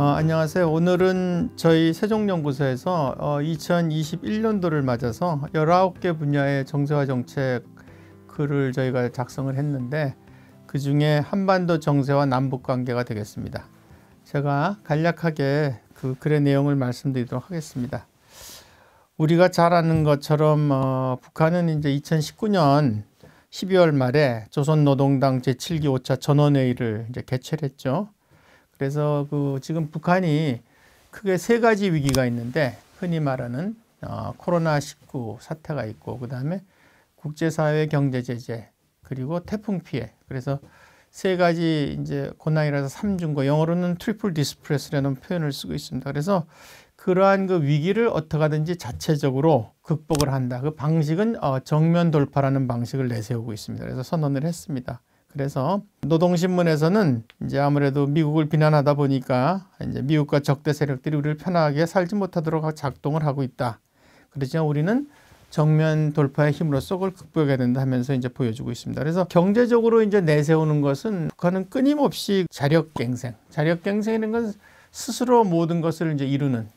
어, 안녕하세요. 오늘은 저희 세종연구소에서 어, 2021년도를 맞아서 19개 분야의 정세화 정책 글을 저희가 작성을 했는데 그 중에 한반도 정세와 남북관계가 되겠습니다. 제가 간략하게 그 글의 내용을 말씀드리도록 하겠습니다. 우리가 잘 아는 것처럼 어, 북한은 이제 2019년 12월 말에 조선노동당 제7기 5차 전원회의를 이제 개최 했죠. 그래서 그 지금 북한이 크게 세 가지 위기가 있는데 흔히 말하는 어, 코로나19 사태가 있고 그 다음에 국제사회 경제 제재 그리고 태풍 피해 그래서 세 가지 이제 고난이라서 삼중고 영어로는 트리플 디스프레스라는 표현을 쓰고 있습니다. 그래서 그러한 그 위기를 어떻게 하든지 자체적으로 극복을 한다. 그 방식은 어, 정면 돌파라는 방식을 내세우고 있습니다. 그래서 선언을 했습니다. 그래서 노동신문에서는 이제 아무래도 미국을 비난하다 보니까 이제 미국과 적대 세력들이 우리를 편하게 살지 못하도록 작동을 하고 있다. 그렇지만 우리는 정면 돌파의 힘으로써 그 극복해야 된다 하면서 이제 보여주고 있습니다. 그래서 경제적으로 이제 내세우는 것은 북한은 끊임없이 자력갱생, 자력갱생이라는 건 스스로 모든 것을 이제 이루는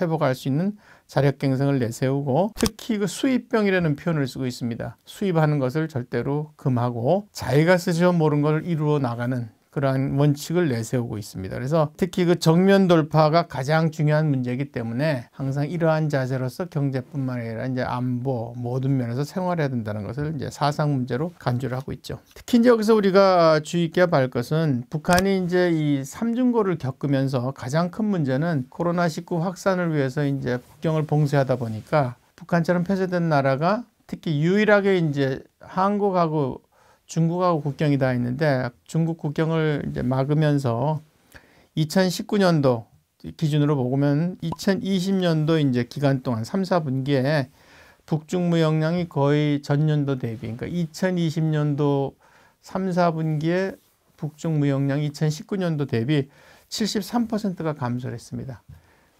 회복할 수 있는 자력갱생을 내세우고 특히 그 수입병이라는 표현을 쓰고 있습니다. 수입하는 것을 절대로 금하고 자기가 스스로 모른 걸 이루어 나가는 그러한 원칙을 내세우고 있습니다. 그래서 특히 그 정면 돌파가 가장 중요한 문제이기 때문에 항상 이러한 자세로서 경제뿐만 아니라 이제 안보 모든 면에서 생활해야 된다는 것을 이제 사상 문제로 간주를 하고 있죠. 특히 이제 여기서 우리가 주의 깊게 할 것은 북한이 이제 이 삼중고를 겪으면서 가장 큰 문제는 코로나19 확산을 위해서 이제 국경을 봉쇄하다 보니까 북한처럼 폐쇄된 나라가 특히 유일하게 이제 한국하고 중국하고 국경이 다 있는데 중국 국경을 막으면서 2019년도 기준으로 보면 2020년도 이제 기간 동안 3, 4분기에 북중무 역량이 거의 전년도 대비 그러니까 2020년도 3, 4분기에 북중무 역량이 2019년도 대비 73%가 감소를 했습니다.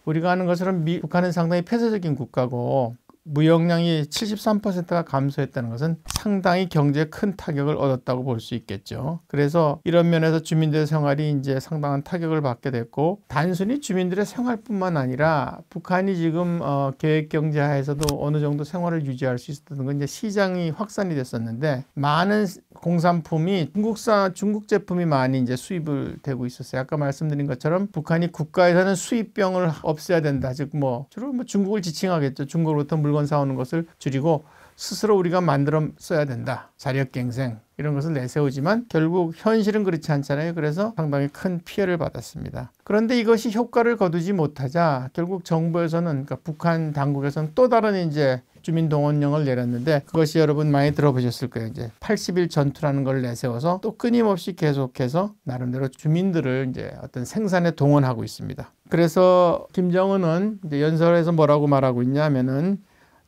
우리가 아는 것처럼 미, 북한은 상당히 폐쇄적인 국가고 무역량이 73%가 감소했다는 것은 상당히 경제에 큰 타격을 얻었다고 볼 수 있겠죠. 그래서 이런 면에서 주민들의 생활이 이제 상당한 타격을 받게 됐고 단순히 주민들의 생활뿐만 아니라 북한이 지금 어, 계획 경제 하에서도 어느 정도 생활을 유지할 수 있었던 건 이제 시장이 확산이 됐었는데 많은 공산품이 중국사 중국 제품이 많이 이제 수입을 되고 있었어요. 아까 말씀드린 것처럼 북한이 국가에서는 수입병을 없애야 된다. 즉 뭐 주로 뭐 중국을 지칭하겠죠. 중국으로부터 물건 물건 사오는 것을 줄이고 스스로 우리가 만들어 써야 된다. 자력갱생 이런 것을 내세우지만 결국 현실은 그렇지 않잖아요. 그래서 상당히 큰 피해를 받았습니다. 그런데 이것이 효과를 거두지 못하자 결국 정부에서는 그러니까 북한 당국에서는 또 다른 이제 주민동원령을 내렸는데 그것이 여러분 많이 들어보셨을 거예요. 이제 80일 전투라는 걸 내세워서 또 끊임없이 계속해서 나름대로 주민들을 이제 어떤 생산에 동원하고 있습니다. 그래서 김정은은 이제 연설에서 뭐라고 말하고 있냐면은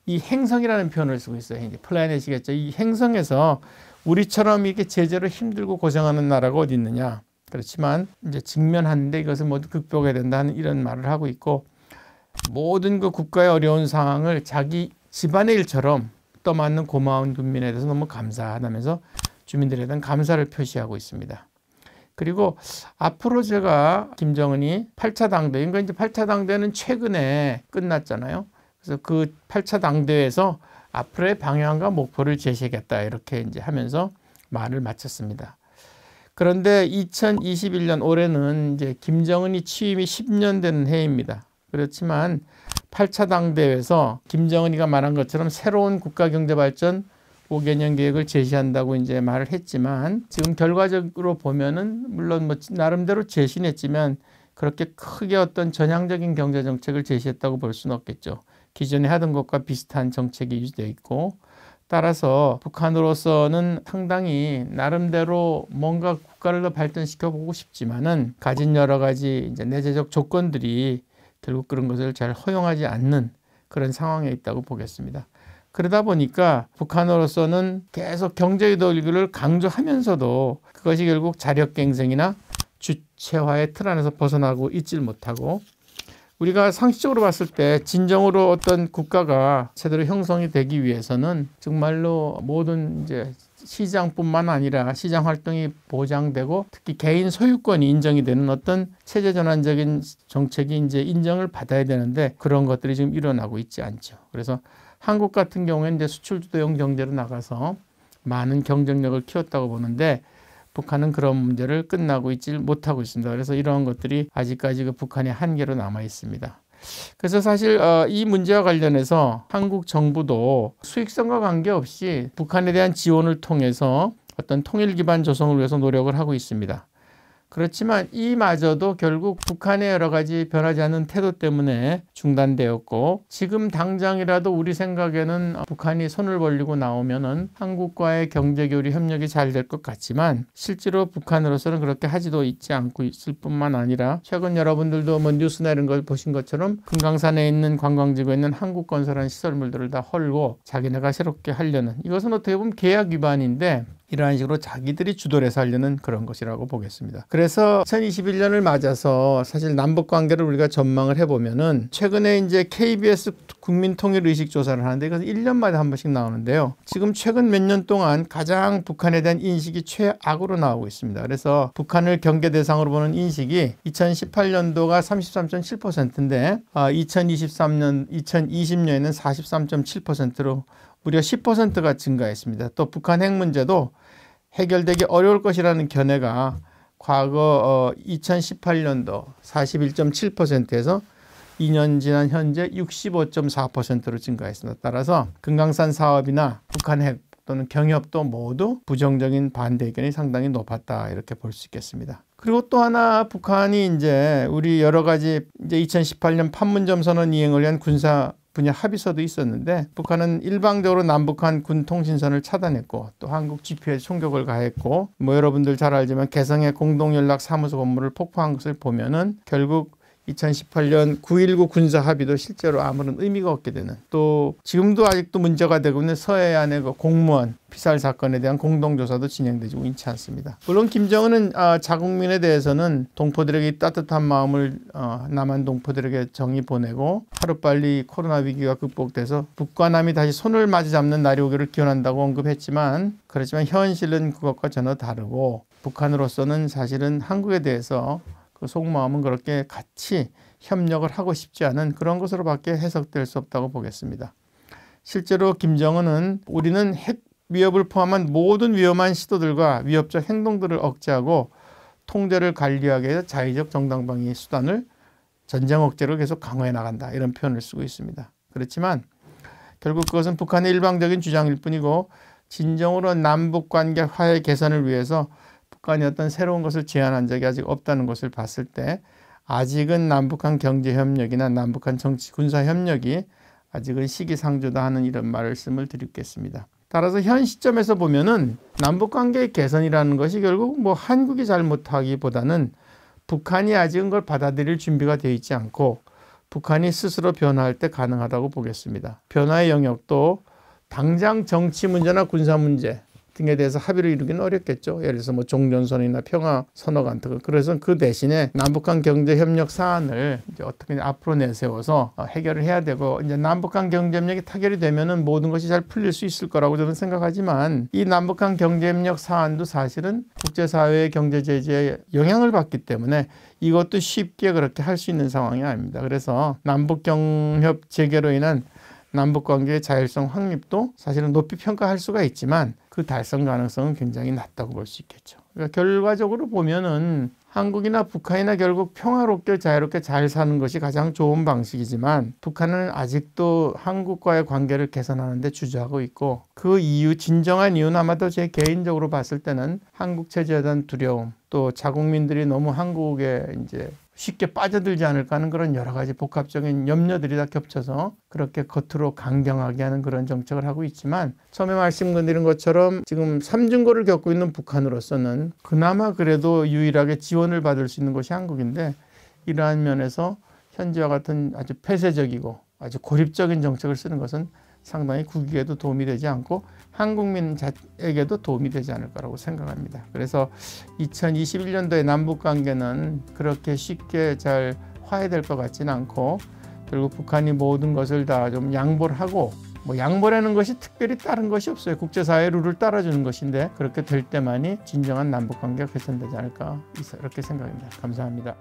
이 행성이라는 표현을 쓰고 있어요. 이제 플라넷이겠죠. 이 행성에서 우리처럼 이렇게 제재로 힘들고 고생하는 나라가 어디 있느냐. 그렇지만 이제 직면하는데 이것을 모두 극복해야 된다는 이런 말을 하고 있고 모든 그 국가의 어려운 상황을 자기 집안의 일처럼 떠맞는 고마운 군민에 대해서 너무 감사하다면서 주민들에 대한 감사를 표시하고 있습니다. 그리고 앞으로 제가 김정은이 8차 당대, 그러니까 이제 8차 당대는 최근에 끝났잖아요. 그래서 그 8차 당대회에서 앞으로의 방향과 목표를 제시하겠다 이렇게 이제 하면서 말을 마쳤습니다. 그런데 2021년 올해는 이제 김정은이 취임이 10년 되 해입니다. 그렇지만 8차 당대회에서 김정은이가 말한 것처럼 새로운 국가경제발전 5개년 계획을 제시한다고 이제 말을 했지만 지금 결과적으로 보면은 물론 뭐 나름대로 제시했지만 그렇게 크게 어떤 전향적인 경제정책을 제시했다고 볼 수는 없겠죠. 기존에 하던 것과 비슷한 정책이 유지되어 있고 따라서 북한으로서는 상당히 나름대로 뭔가 국가를 더 발전시켜 보고 싶지만은 가진 여러 가지 이제 내재적 조건들이 결국 그런 것을 잘 허용하지 않는 그런 상황에 있다고 보겠습니다. 그러다 보니까 북한으로서는 계속 경제의 도리를 강조하면서도 그것이 결국 자력갱생이나 주체화의 틀 안에서 벗어나고 있질 못하고 우리가 상식적으로 봤을 때 진정으로 어떤 국가가 제대로 형성이 되기 위해서는 정말로 모든 이제 시장뿐만 아니라 시장 활동이 보장되고 특히 개인 소유권이 인정이 되는 어떤 체제 전환적인 정책이 이제 인정을 받아야 되는데 그런 것들이 지금 일어나고 있지 않죠. 그래서 한국 같은 경우에는 이제 수출 주도형 경제로 나가서 많은 경쟁력을 키웠다고 보는데 북한은 그런 문제를 끝나고 있지 못하고 있습니다. 그래서 이러한 것들이 아직까지 그 북한의 한계로 남아 있습니다. 그래서 사실 어, 이 문제와 관련해서 한국 정부도 수익성과 관계없이 북한에 대한 지원을 통해서 어떤 통일 기반 조성을 위해서 노력을 하고 있습니다. 그렇지만 이마저도 결국 북한의 여러 가지 변하지 않는 태도 때문에 중단되었고 지금 당장이라도 우리 생각에는 북한이 손을 벌리고 나오면은 한국과의 경제교류 협력이 잘 될 것 같지만 실제로 북한으로서는 그렇게 하지도 있지 않고 있을 뿐만 아니라 최근 여러분들도 뭐 뉴스나 이런 걸 보신 것처럼 금강산에 있는 관광지구에 있는 한국건설한 시설물들을 다 헐고 자기네가 새롭게 하려는 이것은 어떻게 보면 계약 위반인데 이러한 식으로 자기들이 주도를 해서 하려는 그런 것이라고 보겠습니다. 그래서 2021년을 맞아서 사실 남북 관계를 우리가 전망을 해보면은 최근에 이제 KBS 국민통일의식 조사를 하는데 이것 1년마다 한 번씩 나오는데요. 지금 최근 몇 년 동안 가장 북한에 대한 인식이 최악으로 나오고 있습니다. 그래서 북한을 경계 대상으로 보는 인식이 2018년도가 33.7%인데 2023년 2020년에는 43.7%로 무려 10%가 증가했습니다. 또 북한 핵 문제도 해결되기 어려울 것이라는 견해가 과거 2018년도 41.7%에서 2년 지난 현재 65.4%로 증가했습니다. 따라서 금강산 사업이나 북한 핵 또는 경협도 모두 부정적인 반대 의견이 상당히 높았다 이렇게 볼 수 있겠습니다. 그리고 또 하나 북한이 이제 우리 여러 가지 이제 2018년 판문점 선언 이행을 위한 군사 분야 합의서도 있었는데 북한은 일방적으로 남북한 군 통신선을 차단했고 또 한국 GP에 총격을 가했고 뭐 여러분들 잘 알지만 개성의 공동연락사무소 건물을 폭파한 것을 보면은 결국 2018년 9.19 군사 합의도 실제로 아무런 의미가 없게 되는 또 지금도 아직도 문제가 되고 있는 서해안의 그 공무원 피살 사건에 대한 공동조사도 진행되지 있지 않습니다. 물론 김정은은 아, 자국민에 대해서는 동포들에게 따뜻한 마음을 어, 남한 동포들에게 정이 보내고 하루빨리 코로나 위기가 극복돼서 북과 남이 다시 손을 마주 잡는 날이 오기를 기원한다고 언급했지만 그렇지만 현실은 그것과 전혀 다르고 북한으로서는 사실은 한국에 대해서 그 속마음은 그렇게 같이 협력을 하고 싶지 않은 그런 것으로밖에 해석될 수 없다고 보겠습니다. 실제로 김정은은 우리는 핵 위협을 포함한 모든 위험한 시도들과 위협적 행동들을 억제하고 통제를 관리하기 위해 자의적 정당방위 수단을 전쟁 억제로 계속 강화해 나간다 이런 표현을 쓰고 있습니다. 그렇지만 결국 그것은 북한의 일방적인 주장일 뿐이고 진정으로 남북 관계 화해 개선을 위해서 북한이 어떤 새로운 것을 제안한 적이 아직 없다는 것을 봤을 때 아직은 남북한 경제협력이나 남북한 정치 군사협력이 아직은 시기상조다 하는 이런 말씀을 드리겠습니다. 따라서 현 시점에서 보면은 남북관계의 개선이라는 것이 결국 뭐 한국이 잘못하기보다는 북한이 아직은 걸 받아들일 준비가 되어 있지 않고 북한이 스스로 변화할 때 가능하다고 보겠습니다. 변화의 영역도 당장 정치 문제나 군사 문제 등에 대해서 합의를 이루기는 어렵겠죠. 예를 들어서 뭐 종전선이나 평화 선언 같은 거. 그래서 그 대신에 남북한 경제 협력 사안을 이제 어떻게 앞으로 내세워서 어, 해결을 해야 되고 이제 남북한 경제 협력이 타결이 되면은 모든 것이 잘 풀릴 수 있을 거라고 저는 생각하지만 이 남북한 경제 협력 사안도 사실은 국제 사회의 경제 제재에 영향을 받기 때문에 이것도 쉽게 그렇게 할 수 있는 상황이 아닙니다. 그래서 남북 경협 재개로 인한 남북 관계의 자율성 확립도 사실은 높이 평가할 수가 있지만 그 달성 가능성은 굉장히 낮다고 볼 수 있겠죠. 그러니까 결과적으로 보면은 한국이나 북한이나 결국 평화롭게 자유롭게 잘 사는 것이 가장 좋은 방식이지만 북한은 아직도 한국과의 관계를 개선하는 데 주저하고 있고 그 이유 진정한 이유는 아마도 제 개인적으로 봤을 때는 한국 체제에 대한 두려움 또 자국민들이 너무 한국에 이제 쉽게 빠져들지 않을까 하는 그런 여러 가지 복합적인 염려들이 다 겹쳐서 그렇게 겉으로 강경하게 하는 그런 정책을 하고 있지만 처음에 말씀드린 것처럼 지금 삼중고를 겪고 있는 북한으로서는 그나마 그래도 유일하게 지원을 받을 수 있는 것이 한국인데 이러한 면에서 현재와 같은 아주 폐쇄적이고 아주 고립적인 정책을 쓰는 것은 상당히 국익에도 도움이 되지 않고 한국민에게도 도움이 되지 않을 거라고 생각합니다. 그래서 2021년도에 남북관계는 그렇게 쉽게 잘 화해될 것 같지는 않고 결국 북한이 모든 것을 다 좀 양보를 하고 뭐 양보라는 것이 특별히 다른 것이 없어요. 국제사회 룰을 따라주는 것인데 그렇게 될 때만이 진정한 남북관계가 개선되지 않을까 이렇게 생각합니다 감사합니다.